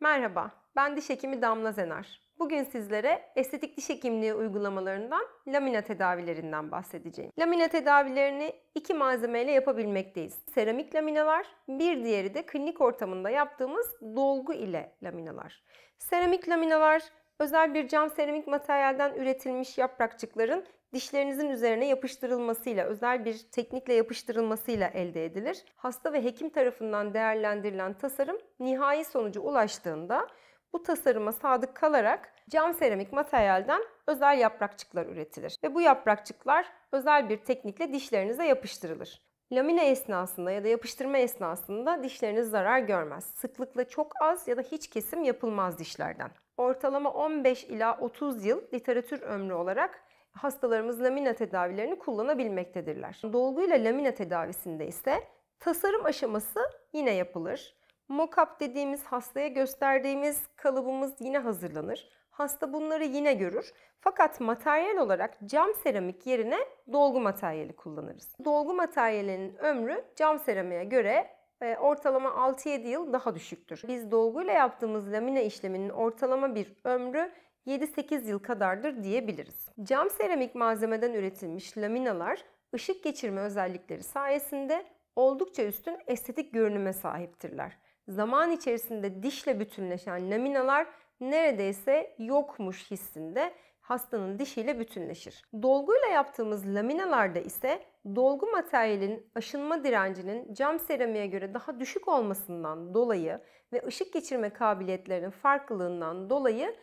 Merhaba, ben diş hekimi Damla Zener. Bugün sizlere estetik diş hekimliği uygulamalarından lamina tedavilerinden bahsedeceğim. Lamina tedavilerini iki malzemeyle yapabilmekteyiz. Seramik laminalar, bir diğeri de klinik ortamında yaptığımız dolgu ile laminalar. Seramik laminalar özel bir cam seramik materyalden üretilmiş yaprakçıkların dişlerinizin üzerine yapıştırılmasıyla, özel bir teknikle yapıştırılmasıyla elde edilir. Hasta ve hekim tarafından değerlendirilen tasarım nihai sonucu ulaştığında bu tasarıma sadık kalarak cam seramik materyalden özel yaprakçıklar üretilir. Ve bu yaprakçıklar özel bir teknikle dişlerinize yapıştırılır. Lamine esnasında ya da yapıştırma esnasında dişleriniz zarar görmez. Sıklıkla çok az ya da hiç kesim yapılmaz dişlerden. Ortalama 15 ila 30 yıl literatür ömrü olarak hastalarımız lamina tedavilerini kullanabilmektedirler. Dolguyla lamina tedavisinde ise tasarım aşaması yine yapılır. Mockup dediğimiz hastaya gösterdiğimiz kalıbımız yine hazırlanır. Hasta bunları yine görür. Fakat materyal olarak cam seramik yerine dolgu materyali kullanırız. Dolgu materyalinin ömrü cam seramiğe göre e, ortalama 6-7 yıl daha düşüktür. Biz dolguyla yaptığımız lamine işleminin ortalama bir ömrü 7-8 yıl kadardır diyebiliriz. Cam seramik malzemeden üretilmiş laminalar ışık geçirme özellikleri sayesinde oldukça üstün estetik görünüme sahiptirler zaman içerisinde dişle bütünleşen laminalar neredeyse yokmuş hissinde hastanın dişiyle bütünleşir. Dolguyla yaptığımız laminalarda ise dolgu materyalin aşınma direncinin cam seramiğe göre daha düşük olmasından dolayı ve ışık geçirme kabiliyetlerinin farklılığından dolayı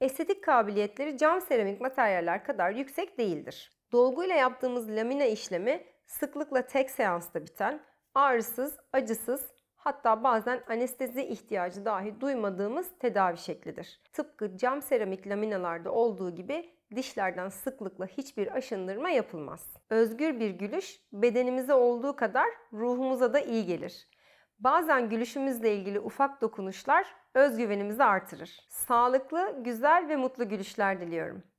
estetik kabiliyetleri cam seramik materyaller kadar yüksek değildir. Dolguyla yaptığımız lamina işlemi sıklıkla tek seansta biten, ağrısız, acısız hatta bazen anestezi ihtiyacı dahi duymadığımız tedavi şeklidir. Tıpkı cam seramik laminalarda olduğu gibi dişlerden sıklıkla hiçbir aşındırma yapılmaz. Özgür bir gülüş bedenimize olduğu kadar ruhumuza da iyi gelir. Bazen gülüşümüzle ilgili ufak dokunuşlar özgüvenimizi artırır. Sağlıklı, güzel ve mutlu gülüşler diliyorum.